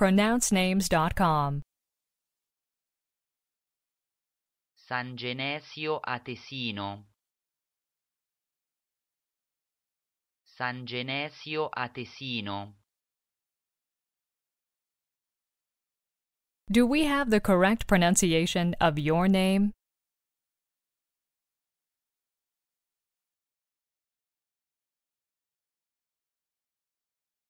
pronouncenames.com. San Genesio a Tesino. San Genesio a Tesino. Do we have the correct pronunciation of your name?